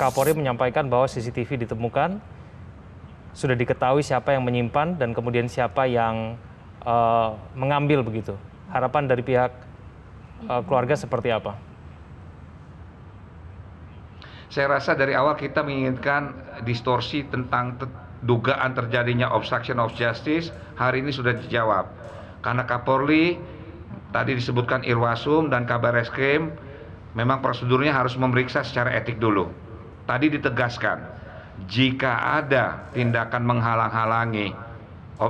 Kapolri menyampaikan bahwa CCTV ditemukan, sudah diketahui siapa yang menyimpan dan kemudian siapa yang uh, mengambil begitu. Harapan dari pihak uh, keluarga seperti apa? Saya rasa dari awal kita menginginkan distorsi tentang te dugaan terjadinya obstruction of justice hari ini sudah dijawab. Karena Kapolri tadi disebutkan Irwasum dan Kabar Eskrim memang prosedurnya harus memeriksa secara etik dulu. Tadi ditegaskan, jika ada tindakan menghalang-halangi,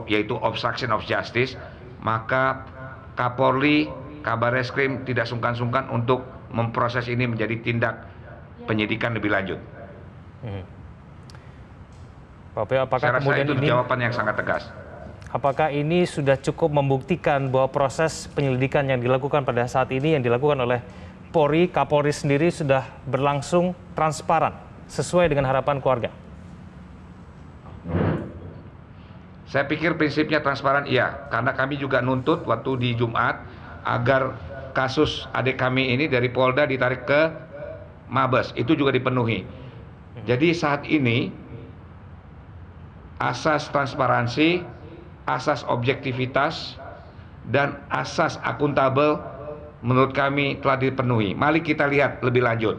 yaitu obstruction of justice, maka Kapolri, Kabar Reskrim tidak sungkan-sungkan untuk memproses ini menjadi tindak penyidikan lebih lanjut. Hmm. Bapak, apakah Saya kemudian itu ini jawaban yang sangat tegas. Apakah ini sudah cukup membuktikan bahwa proses penyelidikan yang dilakukan pada saat ini yang dilakukan oleh Polri, Kapolri sendiri sudah berlangsung transparan? sesuai dengan harapan keluarga? Saya pikir prinsipnya transparan iya, karena kami juga nuntut waktu di Jumat agar kasus adik kami ini dari Polda ditarik ke Mabes, itu juga dipenuhi. Jadi saat ini asas transparansi, asas objektivitas, dan asas akuntabel menurut kami telah dipenuhi. Mari kita lihat lebih lanjut.